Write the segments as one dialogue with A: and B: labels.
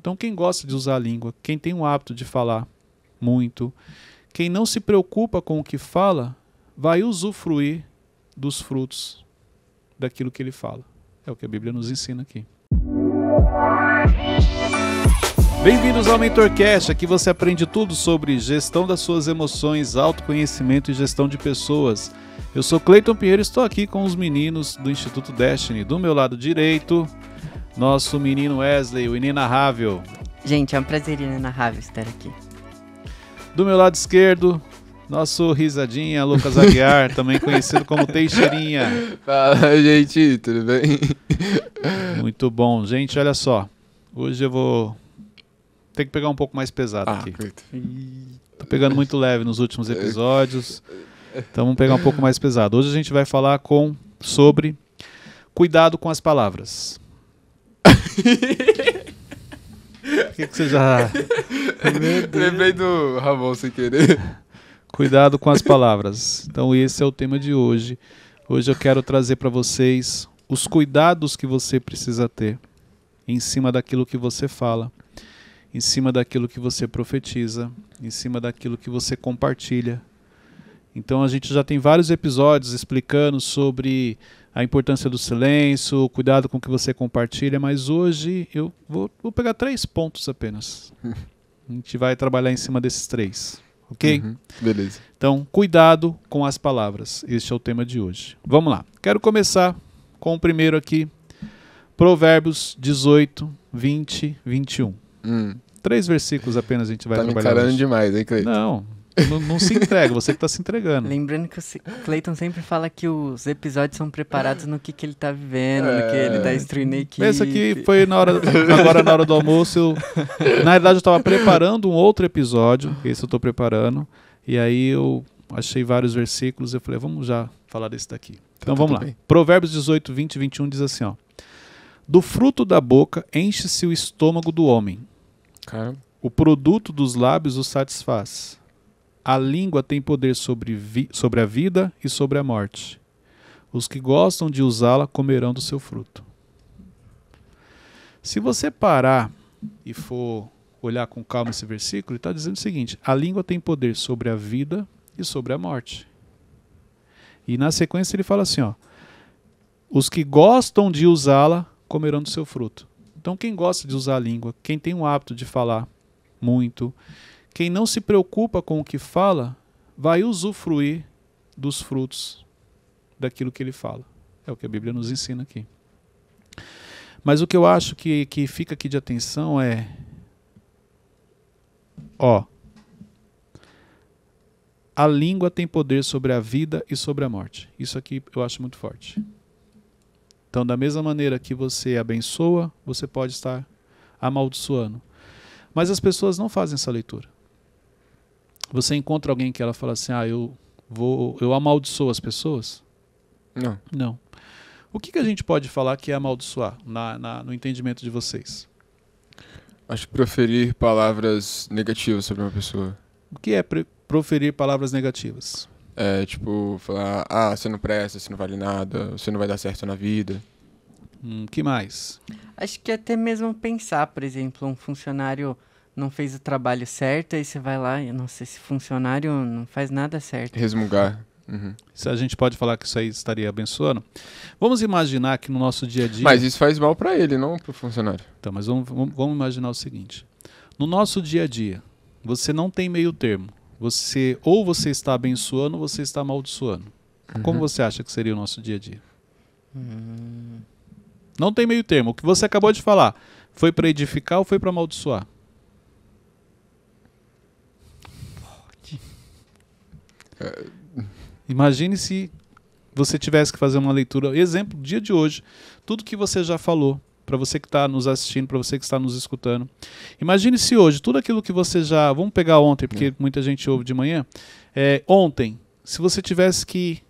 A: Então, quem gosta de usar a língua, quem tem o hábito de falar muito, quem não se preocupa com o que fala, vai usufruir dos frutos daquilo que ele fala. É o que a Bíblia nos ensina aqui. Bem-vindos ao MentorCast. Aqui você aprende tudo sobre gestão das suas emoções, autoconhecimento e gestão de pessoas. Eu sou Cleiton Pinheiro e estou aqui com os meninos do Instituto Destiny. Do meu lado direito, nosso menino Wesley, o inenarrável. Gente, é um prazer inenarrável estar aqui. Do meu lado esquerdo, nosso risadinha Lucas Aguiar, também conhecido como Teixeirinha. Fala, gente, tudo bem? Muito bom. Gente, olha só. Hoje eu vou ter que pegar um pouco mais pesado ah, aqui. Tô pegando muito leve nos últimos episódios. Então vamos pegar um pouco mais pesado. Hoje a gente vai falar com sobre cuidado com as palavras. O que, que você já. Lembrei do Ramon sem querer. Cuidado com as palavras. Então, esse é o tema de hoje. Hoje eu quero trazer para vocês os cuidados que você precisa ter em cima daquilo que você fala, em cima daquilo que você profetiza, em cima daquilo que você compartilha. Então, a gente já tem vários episódios explicando sobre a importância do silêncio, cuidado com o que você compartilha, mas hoje eu vou, vou pegar três pontos apenas. a gente vai trabalhar em cima desses três, ok? Uhum, beleza. Então, cuidado com as palavras. Este é o tema de hoje. Vamos lá. Quero começar com o primeiro aqui. Provérbios 18, 20, 21. Hum. Três versículos apenas a gente vai tá trabalhar. Tá me encarando hoje. demais, hein, Cleiton? Não, não, não,
B: se entrega, você que tá se entregando. Lembrando que o Clayton sempre fala que os episódios são preparados no que, que ele tá vivendo, é... no que ele tá é. instruindo a equipe. Esse aqui foi na hora, agora na hora do almoço. Eu, na verdade, eu tava
A: preparando um outro episódio, esse eu tô preparando, e aí eu achei vários versículos e eu falei, vamos já falar desse daqui. Tá, então, então vamos lá. Bem. Provérbios 18, 20 e 21 diz assim, ó. Do fruto da boca enche-se o estômago do homem. Caramba. O produto dos lábios o satisfaz a língua tem poder sobre, sobre a vida e sobre a morte. Os que gostam de usá-la comerão do seu fruto. Se você parar e for olhar com calma esse versículo, ele está dizendo o seguinte: a língua tem poder sobre a vida e sobre a morte. E na sequência ele fala assim: ó, os que gostam de usá-la comerão do seu fruto. Então, quem gosta de usar a língua, quem tem o hábito de falar muito, quem não se preocupa com o que fala, vai usufruir dos frutos daquilo que ele fala. É o que a Bíblia nos ensina aqui. Mas o que eu acho que, que fica aqui de atenção é. Ó. A língua tem poder sobre a vida e sobre a morte. Isso aqui eu acho muito forte. Então, da mesma maneira que você abençoa, você pode estar amaldiçoando. Mas as pessoas não fazem essa leitura. Você encontra alguém que ela fala assim: "Ah, eu vou eu amaldiçoo as pessoas?" Não. Não. O que, que a gente pode falar que é amaldiçoar na, na no entendimento de vocês? Acho que proferir
C: palavras negativas sobre uma pessoa.
A: O que é proferir palavras negativas?
C: É, tipo, falar, ah, você não presta, você não vale nada, você não vai dar certo na
A: vida. Hum, que mais?
B: Acho que até mesmo pensar, por exemplo, um funcionário não fez o trabalho certo, aí você vai lá, e não sei, se funcionário não faz nada certo.
A: Resmungar. Uhum. Se a gente pode falar que isso aí estaria abençoando. Vamos imaginar que no nosso dia a dia. Mas isso faz mal para ele, não para o funcionário. Então, mas vamos, vamos imaginar o seguinte: no nosso dia a dia, você não tem meio termo. Você ou você está abençoando ou você está amaldiçoando. Uhum. Como você acha que seria o nosso dia a dia? Uhum. Não tem meio termo. O que você acabou de falar foi para edificar ou foi para amaldiçoar? Imagine se você tivesse que fazer uma leitura. Exemplo, dia de hoje, tudo que você já falou, para você que está nos assistindo, para você que está nos escutando. Imagine se hoje, tudo aquilo que você já. Vamos pegar ontem, porque é. muita gente ouve de manhã. É, ontem, se você tivesse que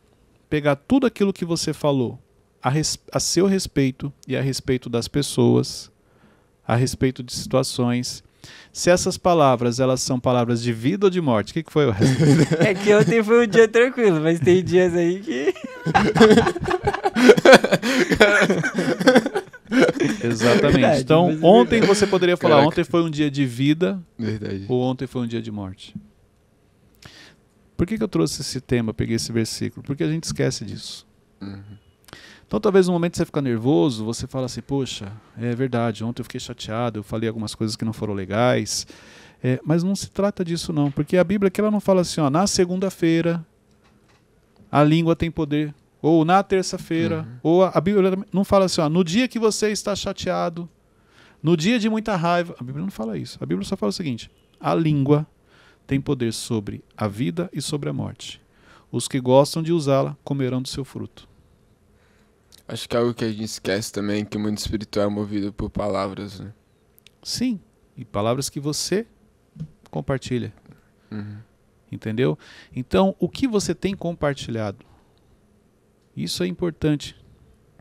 A: pegar tudo aquilo que você falou a, res, a seu respeito e a respeito das pessoas, a respeito de situações, se essas palavras, elas são palavras de vida ou de morte? O que, que foi o resto? É que ontem foi um dia tranquilo, mas tem dias aí que...
B: Exatamente. Verdade, então, é ontem você poderia falar, Caraca. ontem
A: foi um dia de vida Verdade. ou ontem foi um dia de morte. Por que, que eu trouxe esse tema, peguei esse versículo? Porque a gente esquece disso. Uhum. Então, talvez no momento que você fica nervoso, você fala assim: Poxa, é verdade, ontem eu fiquei chateado, eu falei algumas coisas que não foram legais. É, mas não se trata disso, não, porque a Bíblia que ela não fala assim: ó, na segunda-feira a língua tem poder, ou na terça-feira, uhum. ou a, a, Bíblia não fala assim: ó, no dia que você está chateado, no dia de muita raiva. A Bíblia não fala isso. A Bíblia só fala o seguinte: a língua tem poder sobre a vida e sobre a morte. Os que gostam de usá-la comerão do seu fruto.
C: Acho que é algo que a gente esquece também, que o mundo espiritual é movido por palavras, né?
A: Sim, e palavras que você compartilha. Uhum. Entendeu? Então, o que você tem compartilhado? Isso é importante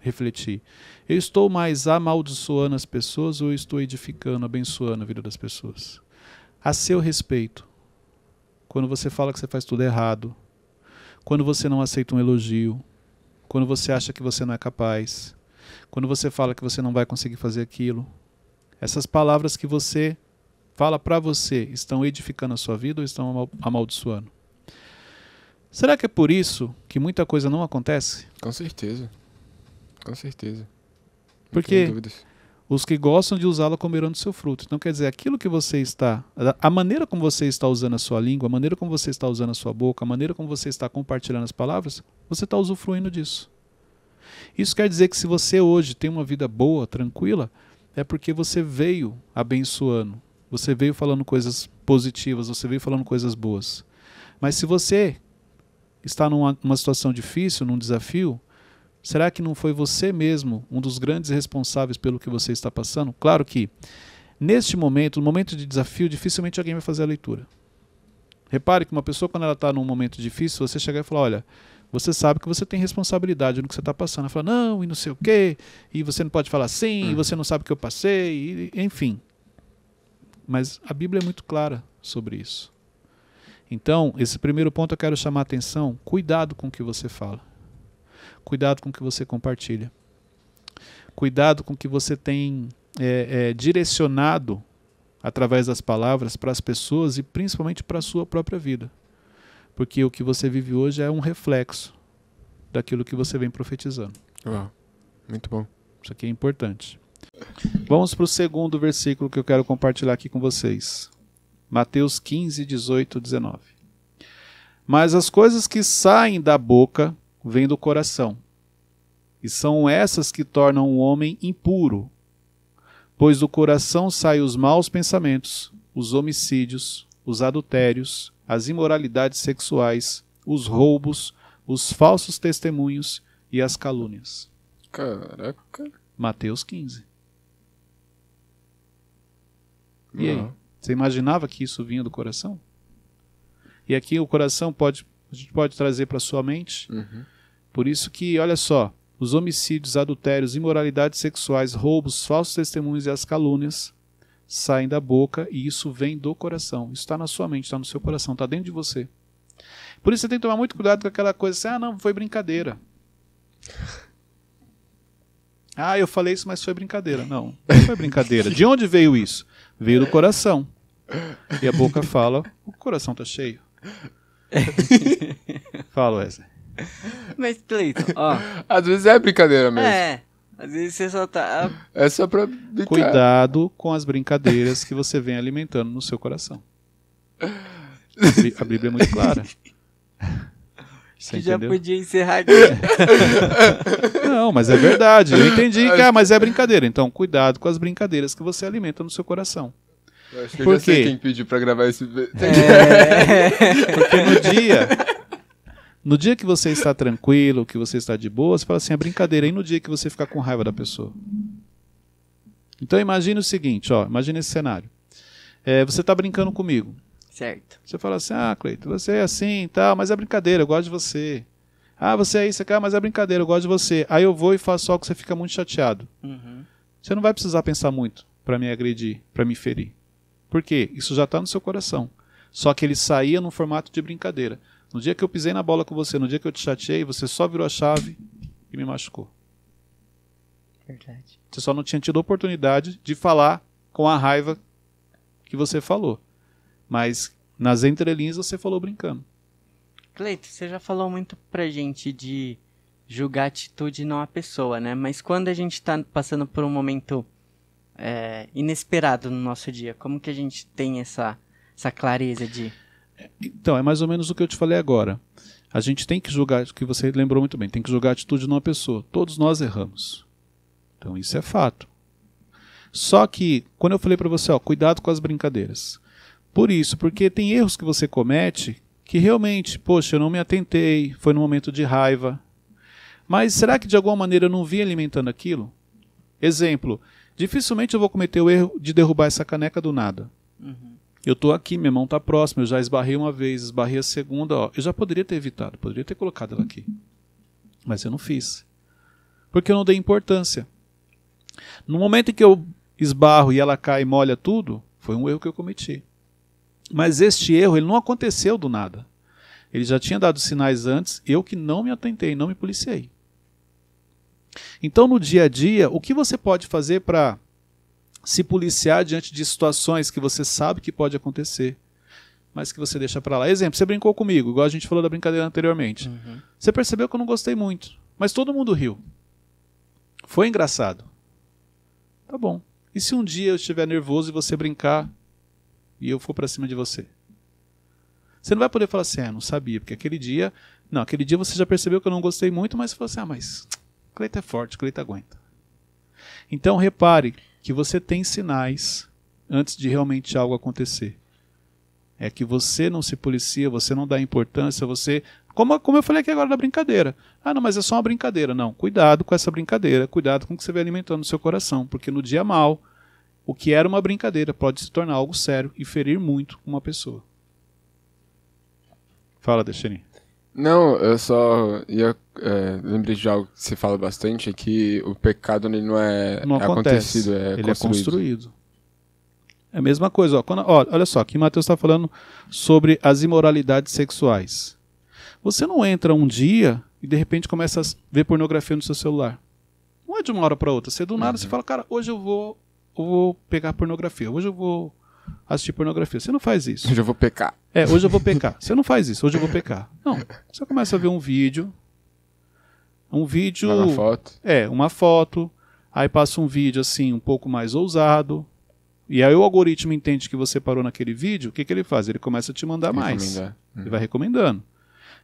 A: refletir. Eu estou mais amaldiçoando as pessoas ou eu estou edificando, abençoando a vida das pessoas? A seu respeito. Quando você fala que você faz tudo errado, quando você não aceita um elogio, quando você acha que você não é capaz. Quando você fala que você não vai conseguir fazer aquilo. Essas palavras que você fala para você estão edificando a sua vida ou estão amaldiçoando? Será que é por isso que muita coisa não acontece? Com certeza. Com certeza. Não Porque os que gostam de usá-la comerão do seu fruto. Então quer dizer, aquilo que você está, a maneira como você está usando a sua língua, a maneira como você está usando a sua boca, a maneira como você está compartilhando as palavras, você está usufruindo disso. Isso quer dizer que se você hoje tem uma vida boa, tranquila, é porque você veio abençoando, você veio falando coisas positivas, você veio falando coisas boas. Mas se você está numa, numa situação difícil, num desafio, Será que não foi você mesmo um dos grandes responsáveis pelo que você está passando? Claro que, neste momento, no momento de desafio, dificilmente alguém vai fazer a leitura. Repare que uma pessoa, quando ela está num momento difícil, você chegar e falar: olha, você sabe que você tem responsabilidade no que você está passando. Ela fala: não, e não sei o quê, e você não pode falar assim, hum. e você não sabe o que eu passei, e, enfim. Mas a Bíblia é muito clara sobre isso. Então, esse primeiro ponto eu quero chamar a atenção: cuidado com o que você fala cuidado com o que você compartilha. Cuidado com o que você tem é, é, direcionado através das palavras para as pessoas e principalmente para a sua própria vida. Porque o que você vive hoje é um reflexo daquilo que você vem profetizando. muito bom. Isso aqui é importante. Vamos para o segundo versículo que eu quero compartilhar aqui com vocês. Mateus 15, 18, 19. Mas as coisas que saem da boca vem do coração. E são essas que tornam o homem impuro, pois do coração saem os maus pensamentos, os homicídios, os adultérios, as imoralidades sexuais, os roubos, os falsos testemunhos e as calúnias. Caraca. Mateus 15. E aí? Você imaginava que isso vinha do coração? E aqui o coração pode a gente pode trazer para sua mente. Uhum. Por isso que, olha só, os homicídios, adultérios, imoralidades sexuais, roubos, falsos testemunhos e as calúnias saem da boca e isso vem do coração. Isso está na sua mente, está no seu coração, está dentro de você. Por isso você tem que tomar muito cuidado com aquela coisa assim, ah, não, foi brincadeira. Ah, eu falei isso, mas foi brincadeira. Não, não foi brincadeira. De onde veio isso? Veio do coração. E a boca fala, o coração está cheio. Fala, essa? Mas, Cleiton, ó. Às vezes é brincadeira mesmo.
B: É. Às vezes você só tá. É só pra brincar. Cuidado
A: com as brincadeiras que você vem alimentando no seu coração. A Bíblia é muito clara. Você que já podia encerrar aqui. Não, mas é verdade. Eu entendi que, ah, mas é brincadeira. Então, cuidado com as brincadeiras que você alimenta no seu coração. Eu acho que eu já quê? sei quem pediu pra gravar esse. É... Porque no dia. No dia que você está tranquilo, que você está de boa, você fala assim, é brincadeira. E no dia que você ficar com raiva da pessoa? Então imagine o seguinte, ó, imagine esse cenário. É, você está brincando comigo. Certo. Você fala assim, ah, Cleiton, você é assim e tal, mas é brincadeira, eu gosto de você. Ah, você é isso, é quer, mas é brincadeira, eu gosto de você. Aí eu vou e faço só que você fica muito chateado. Uhum. Você não vai precisar pensar muito para me agredir, para me ferir. Por quê? Isso já está no seu coração. Só que ele saía num formato de brincadeira. No dia que eu pisei na bola com você, no dia que eu te chateei, você só virou a chave e me machucou. Verdade. Você só não tinha tido oportunidade de falar com a raiva que você falou. Mas nas entrelinhas você falou brincando.
B: Cleito, você já falou muito pra gente de julgar a atitude não a pessoa, né? Mas quando a gente tá passando por um momento é, inesperado no nosso dia? Como que a gente tem essa, essa clareza de.
A: Então, é mais ou menos o que eu te falei agora. A gente tem que julgar, o que você lembrou muito bem, tem que julgar a atitude de uma pessoa. Todos nós erramos. Então, isso é fato. Só que, quando eu falei para você, ó, cuidado com as brincadeiras. Por isso, porque tem erros que você comete que realmente, poxa, eu não me atentei, foi no momento de raiva. Mas será que de alguma maneira eu não vi alimentando aquilo? Exemplo, Dificilmente eu vou cometer o erro de derrubar essa caneca do nada. Uhum. Eu estou aqui, minha mão está próxima, eu já esbarrei uma vez, esbarrei a segunda, ó, eu já poderia ter evitado, poderia ter colocado ela aqui. Mas eu não fiz. Porque eu não dei importância. No momento em que eu esbarro e ela cai e molha tudo, foi um erro que eu cometi. Mas este erro ele não aconteceu do nada. Ele já tinha dado sinais antes, eu que não me atentei, não me policiei. Então, no dia a dia, o que você pode fazer para se policiar diante de situações que você sabe que pode acontecer, mas que você deixa para lá? Exemplo, você brincou comigo, igual a gente falou da brincadeira anteriormente. Uhum. Você percebeu que eu não gostei muito, mas todo mundo riu. Foi engraçado. Tá bom. E se um dia eu estiver nervoso e você brincar e eu for para cima de você? Você não vai poder falar assim, ah, não sabia, porque aquele dia. Não, aquele dia você já percebeu que eu não gostei muito, mas você falou assim, ah, mas Cleito é forte, Cleito aguenta. Então repare que você tem sinais antes de realmente algo acontecer. É que você não se policia, você não dá importância, você. Como, como eu falei aqui agora da brincadeira. Ah, não, mas é só uma brincadeira. Não, cuidado com essa brincadeira, cuidado com o que você vai alimentando no seu coração, porque no dia mal, o que era uma brincadeira pode se tornar algo sério e ferir muito uma pessoa. Fala, Destiny.
C: Não, eu só ia, é, lembrei de algo que se fala bastante, é que o pecado ele não é, não é acontecido, é ele é construído. é construído.
A: É a mesma coisa. Ó, quando, ó olha só, aqui Mateus está falando sobre as imoralidades sexuais. Você não entra um dia e de repente começa a ver pornografia no seu celular. Não é de uma hora para outra. Você do nada uhum. você fala, cara, hoje eu vou, eu vou pegar pornografia, hoje eu vou assistir pornografia. Você não faz isso. Hoje eu vou pecar. É, hoje eu vou pecar. Você não faz isso, hoje eu vou pecar. Não. Você começa a ver um vídeo. Um vídeo. Uma foto. É, uma foto. Aí passa um vídeo assim, um pouco mais ousado. E aí o algoritmo entende que você parou naquele vídeo, o que, que ele faz? Ele começa a te mandar mais. Uhum. Ele vai recomendando.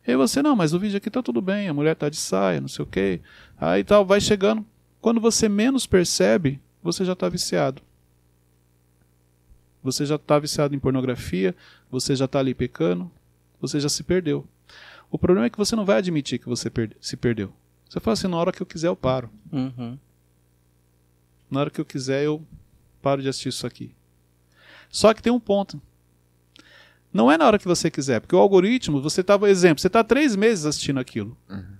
A: E aí você, não, mas o vídeo aqui tá tudo bem, a mulher tá de saia, não sei o quê. Aí tal, vai chegando. Quando você menos percebe, você já tá viciado. Você já está viciado em pornografia, você já está ali pecando, você já se perdeu. O problema é que você não vai admitir que você perde se perdeu. Você fala assim: na hora que eu quiser, eu paro. Uhum. Na hora que eu quiser, eu paro de assistir isso aqui. Só que tem um ponto. Não é na hora que você quiser, porque o algoritmo, você estava, tá, exemplo, você está três meses assistindo aquilo. Uhum.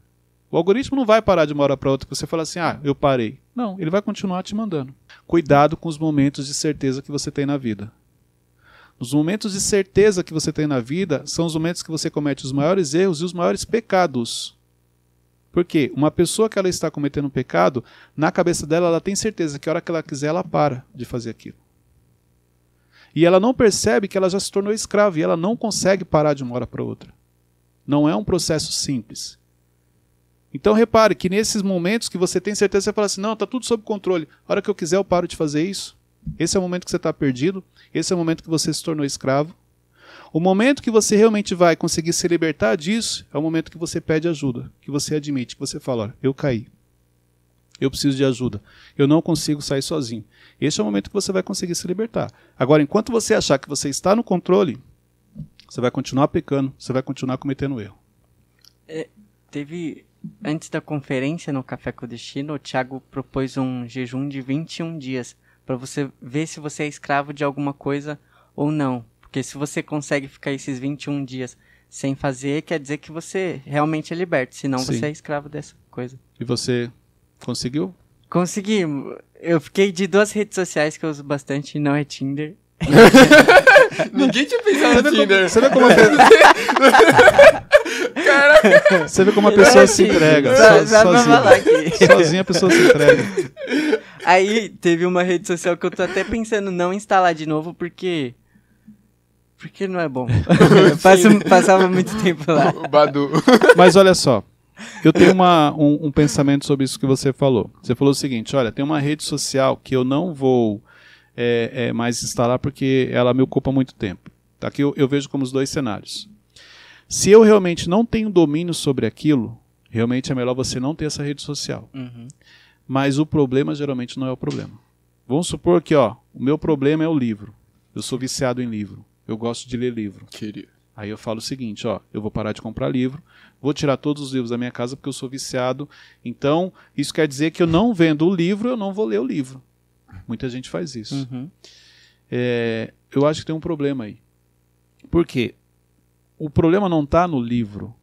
A: O algoritmo não vai parar de uma hora para outra que você fala assim, ah, eu parei. Não, ele vai continuar te mandando. Cuidado com os momentos de certeza que você tem na vida. Os momentos de certeza que você tem na vida são os momentos que você comete os maiores erros e os maiores pecados. Porque uma pessoa que ela está cometendo um pecado, na cabeça dela ela tem certeza que a hora que ela quiser ela para de fazer aquilo. E ela não percebe que ela já se tornou escrava e ela não consegue parar de uma hora para outra. Não é um processo simples. Então repare que nesses momentos que você tem certeza, você fala assim: não, está tudo sob controle. A hora que eu quiser, eu paro de fazer isso. Esse é o momento que você está perdido. Esse é o momento que você se tornou escravo. O momento que você realmente vai conseguir se libertar disso é o momento que você pede ajuda, que você admite, que você fala: olha, eu caí. Eu preciso de ajuda. Eu não consigo sair sozinho. Esse é o momento que você vai conseguir se libertar. Agora, enquanto você achar que você está no controle, você vai continuar pecando, você vai continuar cometendo erro.
B: É, teve Antes da conferência no Café com o Destino, o Thiago propôs um jejum de 21 dias para você ver se você é escravo de alguma coisa ou não. Porque se você consegue ficar esses 21 dias sem fazer, quer dizer que você realmente é liberto, senão Sim. você é escravo dessa
A: coisa. E você conseguiu?
B: Consegui. Eu fiquei de duas redes sociais que eu uso bastante, não é Tinder. Ninguém tinha pensado no Tinder. Você vê como a pessoa. Caraca! Você vê como a
A: pessoa se entrega. So, sozinha. sozinha a pessoa se
C: entrega.
B: Aí teve uma rede social que eu tô até pensando não instalar de novo, porque. Porque não é bom. passava muito tempo lá.
A: Badu. Mas olha só. Eu tenho uma, um, um pensamento sobre isso que você falou. Você falou o seguinte: olha, tem uma rede social que eu não vou é, é, mais instalar porque ela me ocupa muito tempo. Tá? Aqui eu, eu vejo como os dois cenários. Se eu realmente não tenho domínio sobre aquilo, realmente é melhor você não ter essa rede social. Uhum. Mas o problema geralmente não é o problema. Vamos supor que ó, o meu problema é o livro. Eu sou viciado em livro. Eu gosto de ler livro. Queria. Aí eu falo o seguinte, ó, eu vou parar de comprar livro, vou tirar todos os livros da minha casa porque eu sou viciado. Então, isso quer dizer que eu não vendo o livro, eu não vou ler o livro. Muita gente faz isso. Uhum. É, eu acho que tem um problema aí. Por quê? O problema não está no livro.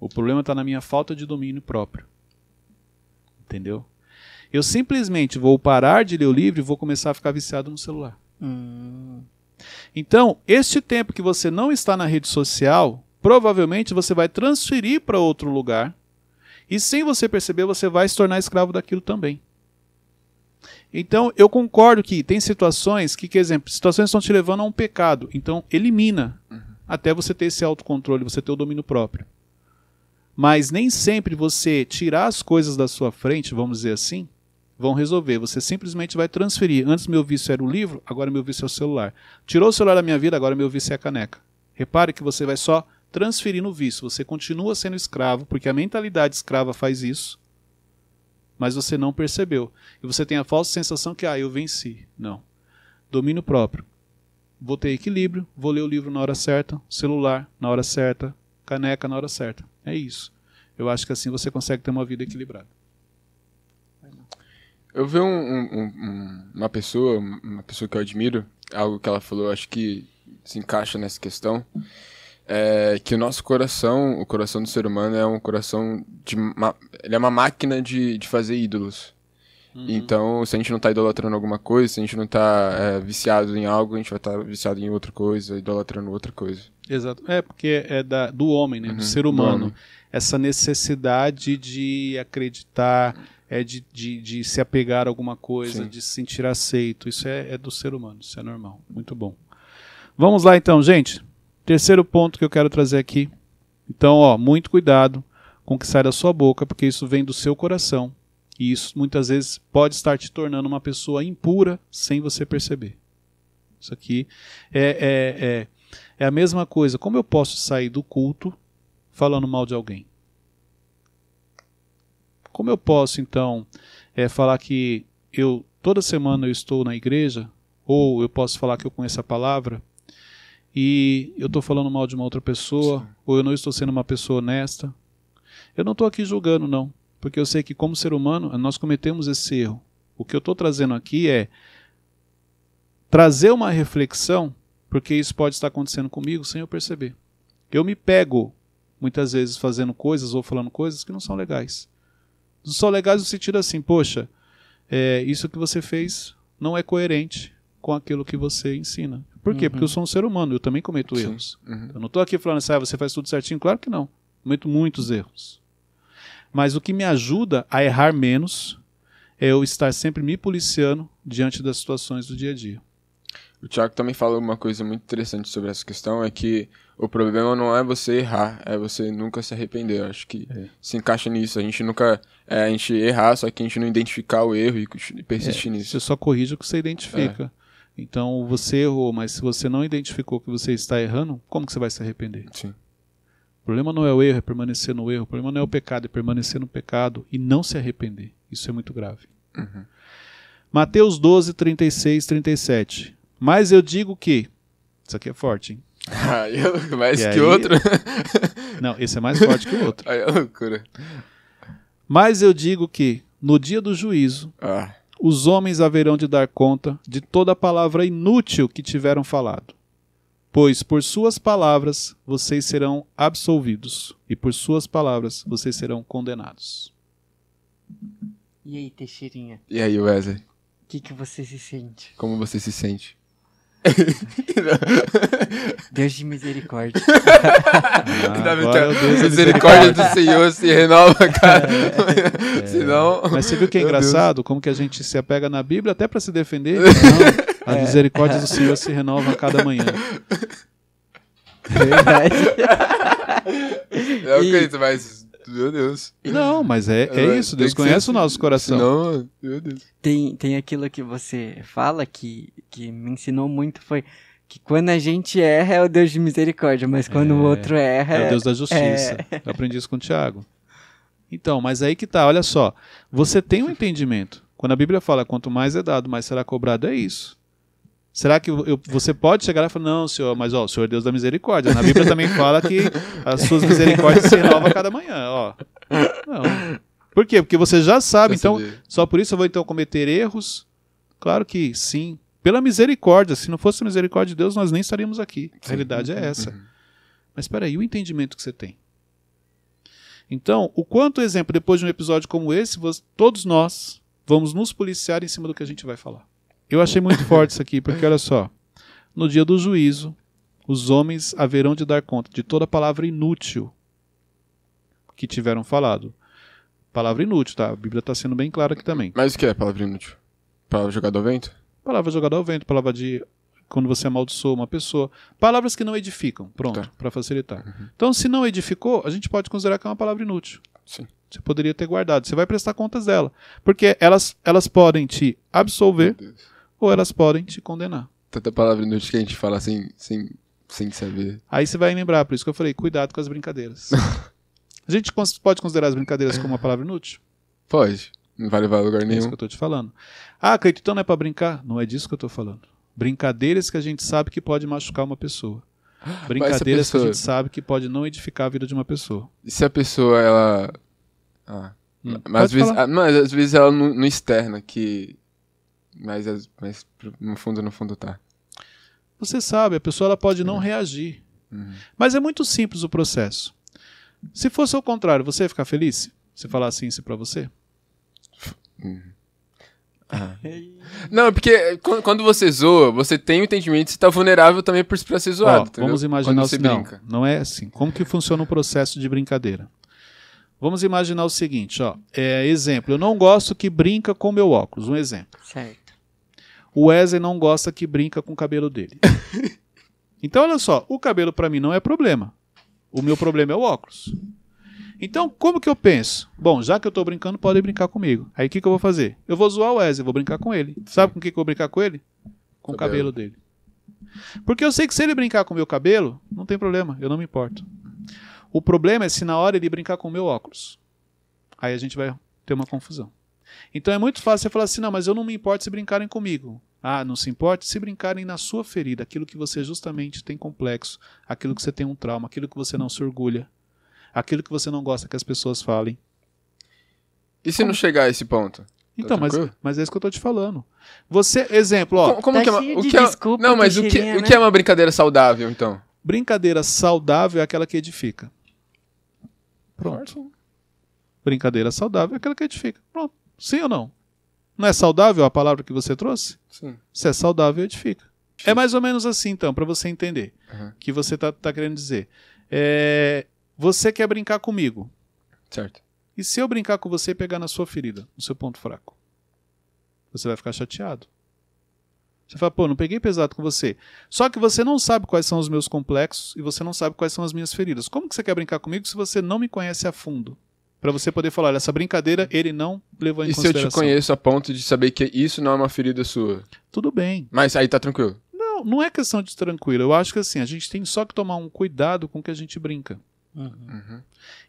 A: O problema está na minha falta de domínio próprio. Entendeu? Eu simplesmente vou parar de ler o livro e vou começar a ficar viciado no celular. Hum. Então, este tempo que você não está na rede social, provavelmente você vai transferir para outro lugar. E sem você perceber, você vai se tornar escravo daquilo também. Então, eu concordo que tem situações que, por exemplo, situações estão te levando a um pecado. Então, elimina uhum. até você ter esse autocontrole, você ter o domínio próprio. Mas nem sempre você tirar as coisas da sua frente, vamos dizer assim, vão resolver. Você simplesmente vai transferir. Antes meu vício era o livro, agora meu vício é o celular. Tirou o celular da minha vida, agora meu vício é a caneca. Repare que você vai só transferir no vício. Você continua sendo escravo, porque a mentalidade escrava faz isso mas você não percebeu. E você tem a falsa sensação que, ah, eu venci. Não. Domínio próprio. Vou ter equilíbrio, vou ler o livro na hora certa, celular na hora certa, caneca na hora certa. É isso. Eu acho que assim você consegue ter uma vida equilibrada.
C: Eu vi um, um, uma pessoa, uma pessoa que eu admiro, algo que ela falou, acho que se encaixa nessa questão é que o nosso coração, o coração do ser humano é um coração de ele é uma máquina de, de fazer ídolos. Uhum. Então, se a gente não está idolatrando alguma coisa, se a gente não está é, viciado em algo, a gente vai estar tá viciado em outra coisa, idolatrando outra coisa.
A: Exato. É, porque é da, do homem, né? Uhum, do ser humano. Do Essa necessidade de acreditar, é de, de, de, se apegar a alguma coisa, Sim. de se sentir aceito. Isso é, é do ser humano, isso é normal. Muito bom. Vamos lá então, gente. Terceiro ponto que eu quero trazer aqui. Então, ó, muito cuidado com o que sai da sua boca, porque isso vem do seu coração. E isso muitas vezes pode estar te tornando uma pessoa impura sem você perceber. Isso aqui é, é, é, é a mesma coisa. Como eu posso sair do culto falando mal de alguém? Como eu posso, então, é, falar que eu toda semana eu estou na igreja, ou eu posso falar que eu conheço a palavra, e eu estou falando mal de uma outra pessoa, Sim. ou eu não estou sendo uma pessoa honesta. Eu não estou aqui julgando, não, porque eu sei que, como ser humano, nós cometemos esse erro. O que eu estou trazendo aqui é trazer uma reflexão, porque isso pode estar acontecendo comigo sem eu perceber. Eu me pego, muitas vezes, fazendo coisas ou falando coisas que não são legais. Não são legais no sentido assim, poxa, é, isso que você fez não é coerente com aquilo que você ensina. Por quê? Uhum. Porque eu uhum. sou um ser humano, eu também cometo Sim. erros. Uhum. Eu não estou aqui falando assim, ah, você faz tudo certinho. Claro que não. Cometo muitos erros. Mas o que me ajuda a errar menos é eu estar sempre me policiando diante das situações do dia a dia. O Tiago também falou uma
C: coisa muito interessante sobre essa questão, é que o problema não é você errar, é você nunca se arrepender. Eu acho que é. se encaixa nisso. A gente nunca. É, a gente errar, só que a gente não identificar o
A: erro e persistir é, nisso. Você só corrige o que você identifica. É. Então você errou, mas se você não identificou que você está errando, como que você vai se arrepender? Sim. O problema não é o erro, é permanecer no erro. O problema não é o pecado, é permanecer no pecado e não se arrepender. Isso é muito grave. Uhum. Mateus 12, 36, 37. Mas eu digo que. Isso aqui é forte, hein? Ah, eu, é mais e que aí... outro? não, esse é mais forte que o outro. Aí é loucura. Mas eu digo que no dia do juízo. Ah os homens haverão de dar conta de toda palavra inútil que tiveram falado. Pois por suas palavras vocês serão absolvidos, e por suas palavras vocês serão condenados.
B: E aí, Teixeirinha?
A: E aí, Wesley? O
B: que, que você se sente?
A: Como você se sente?
C: Deus de misericórdia. Ah, Deus misericórdia do Senhor se renova, cara. É, Senão... Mas você viu que é engraçado? Deus.
A: Como que a gente se apega na Bíblia até para se defender? Não, a é. misericórdia do Senhor se renova a cada manhã. Verdade.
C: Não é acredito, mas meu Deus. Não,
B: mas é, é isso, Deus conhece assim. o nosso coração. Não, meu Deus. Tem, tem aquilo que você fala que, que me ensinou muito, foi que quando a gente erra é o Deus de misericórdia, mas quando é, o outro erra... É o Deus da é, justiça. É... Eu
A: aprendi isso com o Tiago. Então, mas aí que tá, olha só, você tem um entendimento. Quando a Bíblia fala, quanto mais é dado, mais será cobrado, é isso. Será que eu, você pode chegar lá e falar, não, senhor, mas ó, o senhor é Deus da misericórdia. Na Bíblia também fala que as suas misericórdias se renovam cada manhã, ó. Não. Por quê? Porque você já sabe, então, só por isso eu vou então cometer erros? Claro que sim. Pela misericórdia, se não fosse a misericórdia de Deus, nós nem estaríamos aqui. A realidade é uhum. essa. Uhum. Mas espera aí, o entendimento que você tem. Então, o quanto exemplo, depois de um episódio como esse, todos nós vamos nos policiar em cima do que a gente vai falar. Eu achei muito forte isso aqui, porque olha só. No dia do juízo, os homens haverão de dar conta de toda palavra inútil que tiveram falado. Palavra inútil, tá? A Bíblia está sendo bem clara aqui também. Mas o que é palavra inútil? Palavra jogada ao vento? Palavra jogada ao vento, palavra de quando você amaldiçoa uma pessoa. Palavras que não edificam, pronto, tá. para facilitar. Uhum. Então, se não edificou, a gente pode considerar que é uma palavra inútil. Sim. Você poderia ter guardado. Você vai prestar contas dela. Porque elas, elas podem te absolver ou elas podem te condenar. Tanta palavra inútil que a gente fala
C: sem, sem, sem saber.
A: Aí você vai lembrar, por isso que eu falei, cuidado com as brincadeiras. a gente pode considerar as brincadeiras como uma palavra inútil? Pode. Não vai levar a lugar nenhum. É isso que eu tô te falando. Ah, Cleito, então não é pra brincar? Não é disso que eu tô falando. Brincadeiras que a gente sabe que pode machucar uma pessoa. Brincadeiras pessoa... que a gente sabe que pode não edificar a vida de uma pessoa. E
C: se a pessoa, ela. Ah. Hum. Mas, às vezes, ah, mas, às vezes, ela não, não externa
A: que mas, é, mas no fundo, no fundo tá. Você sabe, a pessoa ela pode não reagir. Uhum. Mas é muito simples o processo. Se fosse ao contrário, você ia ficar feliz? Se falasse assim, isso para você? Uhum. Ah. Não, é porque eh, quando você zoa, você tem o entendimento de você tá vulnerável também para ser zoado. Ó, vamos imaginar quando o seguinte. Não, brinca. não é assim. Como que funciona o processo de brincadeira? Vamos imaginar o seguinte, ó. É, exemplo, eu não gosto que brinca com meu óculos. Um exemplo. Certo. O Wesley não gosta que brinca com o cabelo dele. então, olha só, o cabelo para mim não é problema. O meu problema é o óculos. Então, como que eu penso? Bom, já que eu tô brincando, pode brincar comigo. Aí o que, que eu vou fazer? Eu vou zoar o Wesley, vou brincar com ele. Sabe com o que, que eu vou brincar com ele? Com o cabelo dele. Porque eu sei que se ele brincar com o meu cabelo, não tem problema, eu não me importo. O problema é se na hora ele brincar com o meu óculos. Aí a gente vai ter uma confusão. Então é muito fácil você falar assim: não, mas eu não me importo se brincarem comigo. Ah, não se importe se brincarem na sua ferida, aquilo que você justamente tem complexo, aquilo que você tem um trauma, aquilo que você não se orgulha, aquilo que você não gosta que as pessoas falem. E se não chegar a esse ponto? Tá então, tá mas, mas é isso que eu tô te falando. Você, exemplo, ó. Como, como tá que é uma, tá o que é, desculpa, não, mas o que, né? o que é uma brincadeira saudável, então? Brincadeira saudável é aquela que edifica. Pronto. Pronto. Brincadeira saudável é aquela que edifica. Pronto. Sim ou não? Não é saudável a palavra que você trouxe? Sim. Se é saudável, edifica. É mais ou menos assim, então, para você entender uhum. que você tá, tá querendo dizer. É, você quer brincar comigo. Certo. E se eu brincar com você e pegar na sua ferida, no seu ponto fraco? Você vai ficar chateado. Você fala, pô, não peguei pesado com você. Só que você não sabe quais são os meus complexos e você não sabe quais são as minhas feridas. Como que você quer brincar comigo se você não me conhece a fundo? para você poder falar, essa brincadeira ele não levou em e consideração. E se eu te conheço a ponto de saber que isso não é uma ferida sua? Tudo bem. Mas aí tá tranquilo? Não, não é questão de tranquilo. Eu acho que assim, a gente tem só que tomar um cuidado com o que a gente brinca. Uhum. Uhum.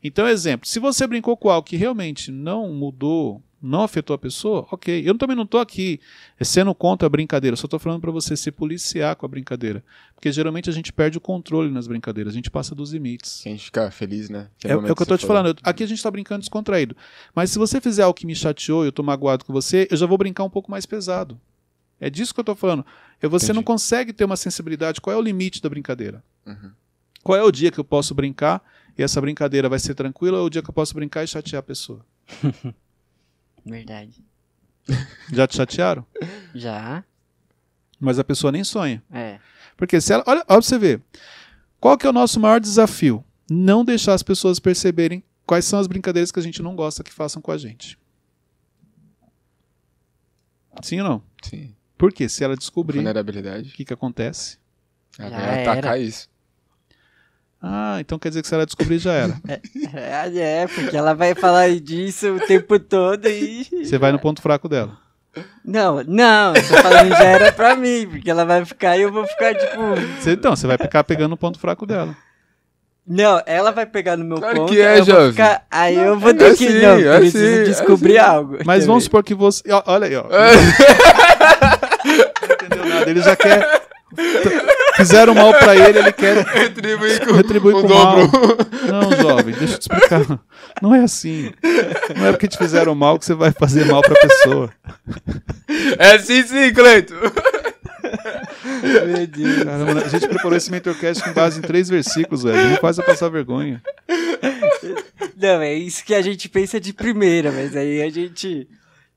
A: Então, exemplo, se você brincou com algo que realmente não mudou não afetou a pessoa, ok. Eu também não estou aqui sendo contra a brincadeira, só estou falando para você se policiar com a brincadeira. Porque geralmente a gente perde o controle nas brincadeiras, a gente passa dos limites. A gente fica feliz, né? É, é, o que eu estou te falando. aqui a gente está brincando descontraído. Mas se você fizer algo que me chateou e eu estou magoado com você, eu já vou brincar um pouco mais pesado. É disso que eu estou falando. É, você Entendi. não consegue ter uma sensibilidade. Qual é o limite da brincadeira? Uhum. Qual é o dia que eu posso brincar e essa brincadeira vai ser tranquila ou é o dia que eu posso brincar e chatear a pessoa? Verdade. Já te chatearam? Já. Mas a pessoa nem sonha. É. Porque se ela. Olha, olha pra você ver. Qual que é o nosso maior desafio? Não deixar as pessoas perceberem quais são as brincadeiras que a gente não gosta que façam com a gente. Sim ou não? Sim. Porque se ela descobrir. Vulnerabilidade. O que, que acontece? Ela vai atacar isso. Ah, então quer dizer que se ela descobrir já era.
B: É, é, é, porque ela vai falar disso o tempo todo e.
A: Você vai no ponto fraco dela.
B: Não, não, eu tô falando já era pra mim, porque ela vai ficar e eu vou ficar tipo.
A: Cê, então, você vai ficar pegando o ponto fraco dela.
B: Não, ela vai pegar no meu claro ponto. Que é, eu Ficar,
A: aí não, eu vou é ter é que. Assim, não, é preciso assim, é descobrir é assim. algo. Mas vamos supor que você. Olha aí, ó. É. Não entendeu nada, ele já quer Fizeram mal pra ele, ele quer retribuir com, retribuir com mal. Não, jovem, deixa eu te explicar. Não é assim. Não é porque te fizeram mal que você vai fazer mal pra pessoa. É sim, sim, Cleito. Meu Deus. Caramba, a gente preparou esse mentorcast com base em três versículos, velho. Não faz a passar vergonha.
B: Não, é isso que a gente pensa de primeira, mas aí a gente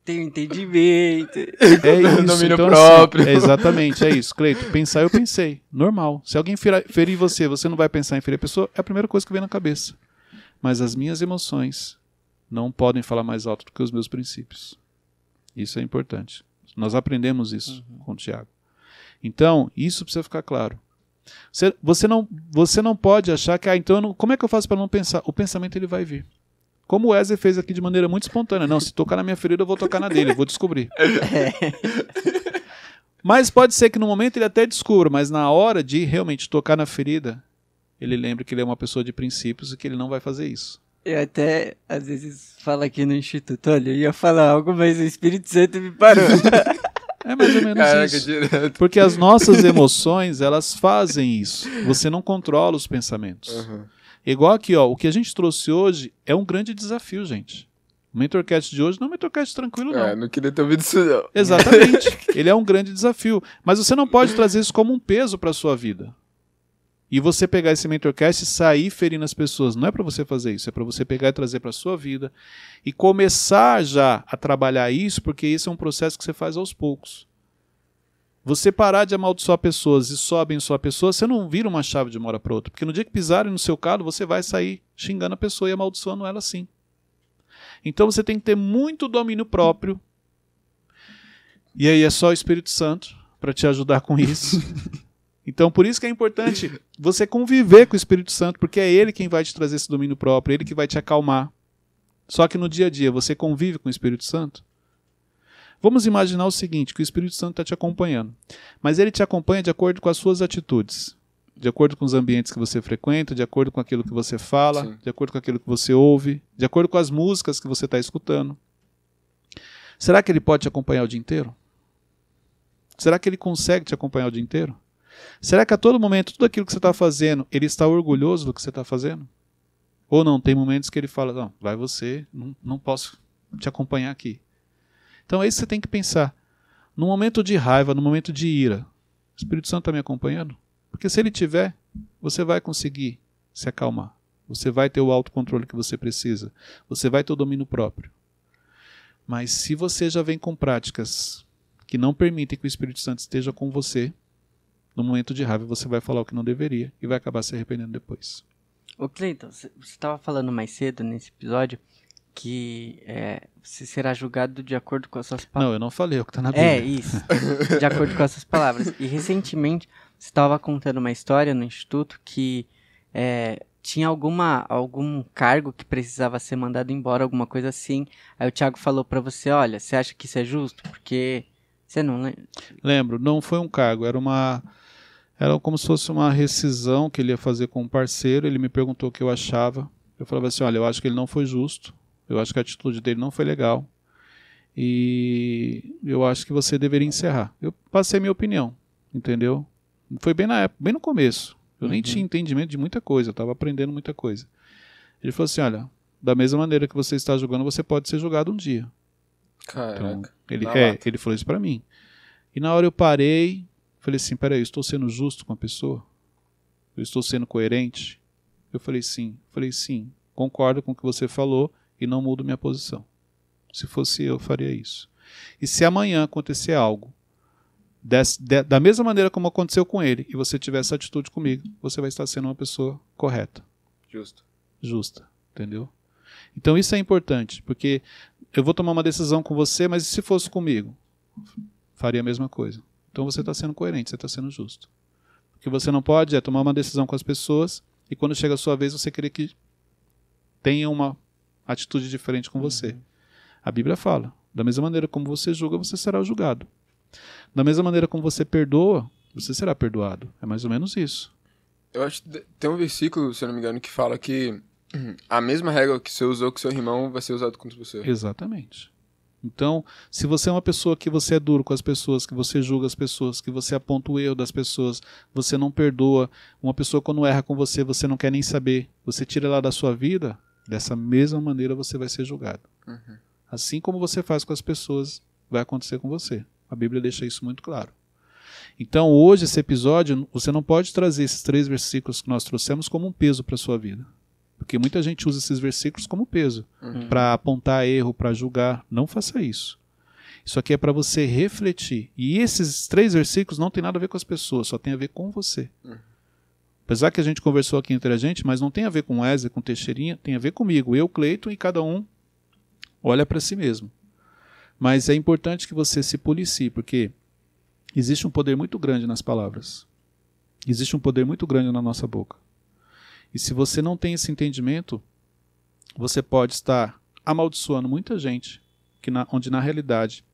B: tenho entendimento. É isso, domínio então, assim, próprio. Assim, é exatamente, é isso. Cleito,
A: pensar eu pensei. Normal. Se alguém ferir você, você não vai pensar em ferir a pessoa, é a primeira coisa que vem na cabeça. Mas as minhas emoções não podem falar mais alto do que os meus princípios. Isso é importante. Nós aprendemos isso uhum. com o Tiago. Então, isso precisa ficar claro. Você, você, não, você não pode achar que, ah, então, não, como é que eu faço para não pensar? O pensamento ele vai vir. Como o Wesley fez aqui de maneira muito espontânea. Não, se tocar na minha ferida, eu vou tocar na dele, vou descobrir. É. Mas pode ser que no momento ele até descubra, mas na hora de realmente tocar na ferida, ele lembre que ele é uma pessoa de princípios e que ele não vai fazer isso.
B: Eu até, às vezes, falo aqui no Instituto, olha, eu ia falar algo, mas o Espírito Santo me parou. É mais ou menos Caraca, isso. Direto. Porque as nossas
A: emoções, elas fazem isso. Você não controla os pensamentos. Uhum. Igual aqui, ó, o que a gente trouxe hoje é um grande desafio, gente. O Mentorcast de hoje não é um Mentorcast tranquilo, é, não. É, não queria ter ouvido isso, não. Exatamente. Ele é um grande desafio. Mas você não pode trazer isso como um peso para sua vida. E você pegar esse Mentorcast e sair ferindo as pessoas. Não é para você fazer isso, é para você pegar e trazer para sua vida e começar já a trabalhar isso, porque isso é um processo que você faz aos poucos. Você parar de amaldiçoar pessoas e só abençoar pessoas, você não vira uma chave de uma hora para outra. Porque no dia que pisarem no seu calo, você vai sair xingando a pessoa e amaldiçoando ela sim. Então você tem que ter muito domínio próprio. E aí é só o Espírito Santo para te ajudar com isso. Então, por isso que é importante você conviver com o Espírito Santo, porque é ele quem vai te trazer esse domínio próprio, é ele que vai te acalmar. Só que no dia a dia, você convive com o Espírito Santo? Vamos imaginar o seguinte: que o Espírito Santo está te acompanhando, mas ele te acompanha de acordo com as suas atitudes, de acordo com os ambientes que você frequenta, de acordo com aquilo que você fala, Sim. de acordo com aquilo que você ouve, de acordo com as músicas que você está escutando. Será que ele pode te acompanhar o dia inteiro? Será que ele consegue te acompanhar o dia inteiro? Será que a todo momento tudo aquilo que você está fazendo ele está orgulhoso do que você está fazendo? Ou não? Tem momentos que ele fala: não, vai você, não, não posso te acompanhar aqui. Então é isso que você tem que pensar. No momento de raiva, no momento de ira, o Espírito Santo está me acompanhando? Porque se ele tiver, você vai conseguir se acalmar. Você vai ter o autocontrole que você precisa. Você vai ter o domínio próprio. Mas se você já vem com práticas que não permitem que o Espírito Santo esteja com você, no momento de raiva você vai falar o que não deveria e vai acabar se arrependendo depois.
B: Ô Cleiton, você estava falando mais cedo nesse episódio que é, você será julgado de acordo com as suas palavras. Não, eu não falei, o que está na é, Bíblia. É, isso. De acordo com as suas palavras. E recentemente você estava contando uma história no instituto que é, tinha alguma, algum cargo que precisava ser mandado embora, alguma coisa assim. Aí o Thiago falou para você: olha, você acha que isso é justo?
A: Porque você não lembra. Lembro, não foi um cargo, era uma. Era como se fosse uma rescisão que ele ia fazer com um parceiro. Ele me perguntou o que eu achava. Eu falava assim: olha, eu acho que ele não foi justo eu acho que a atitude dele não foi legal. E eu acho que você deveria encerrar. Eu passei minha opinião, entendeu? Foi bem na época, bem no começo. Eu uhum. nem tinha entendimento de muita coisa, eu estava aprendendo muita coisa. Ele falou assim: olha, da mesma maneira que você está julgando, você pode ser julgado um dia.
C: Caraca. Então, ele, é, ele falou isso
A: para mim. E na hora eu parei, falei assim: peraí, eu estou sendo justo com a pessoa? Eu estou sendo coerente? Eu falei sim. Eu falei sim, concordo com o que você falou e não mudo minha posição. Se fosse eu, faria isso. E se amanhã acontecer algo, de, da mesma maneira como aconteceu com ele, e você tiver essa atitude comigo, você vai estar sendo uma pessoa correta. Justa. Justa, entendeu? Então isso é importante, porque eu vou tomar uma decisão com você, mas se fosse comigo, faria a mesma coisa. Então você está sendo coerente, você está sendo justo. O que você não pode é tomar uma decisão com as pessoas e quando chega a sua vez você querer que tenha uma atitude diferente com uhum. você. A Bíblia fala: da mesma maneira como você julga, você será julgado. Da mesma maneira como você perdoa, você será perdoado. É mais ou menos isso.
C: Eu acho que tem um versículo, se eu não me engano, que fala que a mesma regra que você usou com seu irmão vai ser usada contra você.
A: Exatamente. Então, se você é uma pessoa que você é duro com as pessoas, que você julga as pessoas, que você aponta o erro das pessoas, você não perdoa, uma pessoa quando erra com você, você não quer nem saber, você tira ela da sua vida, Dessa mesma maneira você vai ser julgado. Uhum. Assim como você faz com as pessoas, vai acontecer com você. A Bíblia deixa isso muito claro. Então, hoje, esse episódio, você não pode trazer esses três versículos que nós trouxemos como um peso para a sua vida. Porque muita gente usa esses versículos como peso, uhum. para apontar erro, para julgar. Não faça isso. Isso aqui é para você refletir. E esses três versículos não tem nada a ver com as pessoas, só tem a ver com você. Uhum. Apesar que a gente conversou aqui entre a gente, mas não tem a ver com Wesley, com Teixeirinha, tem a ver comigo, eu, Cleiton, e cada um olha para si mesmo. Mas é importante que você se policie, porque existe um poder muito grande nas palavras. Existe um poder muito grande na nossa boca. E se você não tem esse entendimento, você pode estar amaldiçoando muita gente, que na, onde na realidade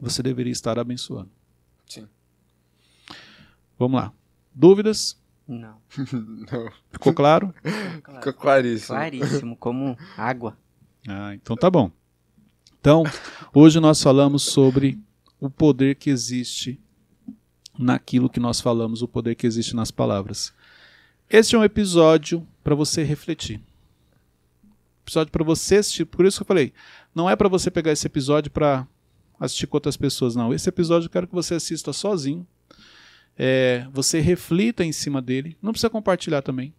A: você deveria estar abençoando. Sim. Vamos lá. Dúvidas? Não. não. Ficou claro? Ficou, claro? Ficou claríssimo. Claríssimo, como água. Ah, então tá bom. Então, hoje nós falamos sobre o poder que existe naquilo que nós falamos, o poder que existe nas palavras. Este é um episódio para você refletir. Episódio para você assistir. Por isso que eu falei, não é para você pegar esse episódio para assistir com outras pessoas, não. Esse episódio eu quero que você assista sozinho é, você reflita em cima dele. Não precisa compartilhar também.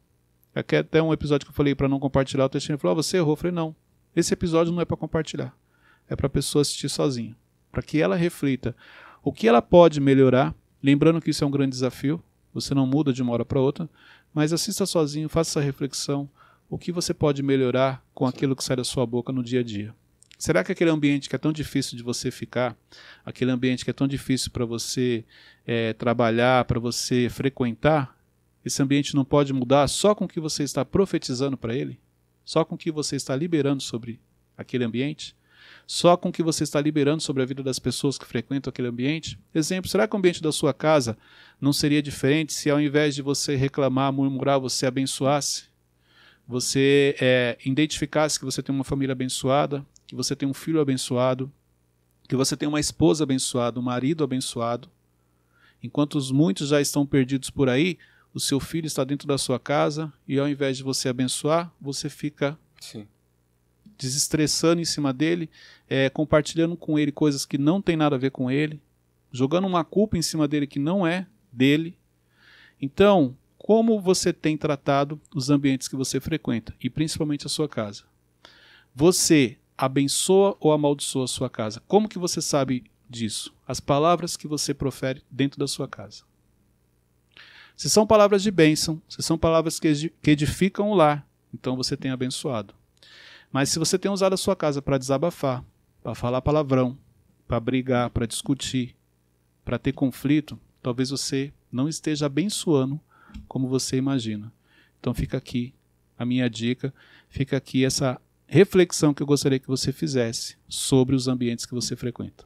A: Aqui é até um episódio que eu falei para não compartilhar, o Teixeira falou: oh, você errou. Eu falei: não, esse episódio não é para compartilhar. É para a pessoa assistir sozinha. Para que ela reflita o que ela pode melhorar. Lembrando que isso é um grande desafio. Você não muda de uma hora para outra. Mas assista sozinho, faça essa reflexão. O que você pode melhorar com aquilo que sai da sua boca no dia a dia. Será que aquele ambiente que é tão difícil de você ficar, aquele ambiente que é tão difícil para você é, trabalhar, para você frequentar, esse ambiente não pode mudar só com o que você está profetizando para ele? Só com o que você está liberando sobre aquele ambiente? Só com o que você está liberando sobre a vida das pessoas que frequentam aquele ambiente? Exemplo, será que o ambiente da sua casa não seria diferente se ao invés de você reclamar, murmurar, você abençoasse? Você é, identificasse que você tem uma família abençoada, que você tem um filho abençoado, que você tem uma esposa abençoada, um marido abençoado. Enquanto os muitos já estão perdidos por aí, o seu filho está dentro da sua casa e ao invés de você abençoar, você fica Sim. desestressando em cima dele, é, compartilhando com ele coisas que não tem nada a ver com ele, jogando uma culpa em cima dele que não é dele. Então, como você tem tratado os ambientes que você frequenta e principalmente a sua casa? Você abençoa ou amaldiçoa a sua casa. Como que você sabe disso? As palavras que você profere dentro da sua casa. Se são palavras de bênção, se são palavras que edificam o lar, então você tem abençoado. Mas se você tem usado a sua casa para desabafar, para falar palavrão, para brigar, para discutir, para ter conflito, talvez você não esteja abençoando como você imagina. Então fica aqui a minha dica, fica aqui essa reflexão que eu gostaria que você fizesse sobre os ambientes que você frequenta.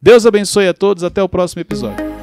A: Deus abençoe a todos, até o próximo episódio.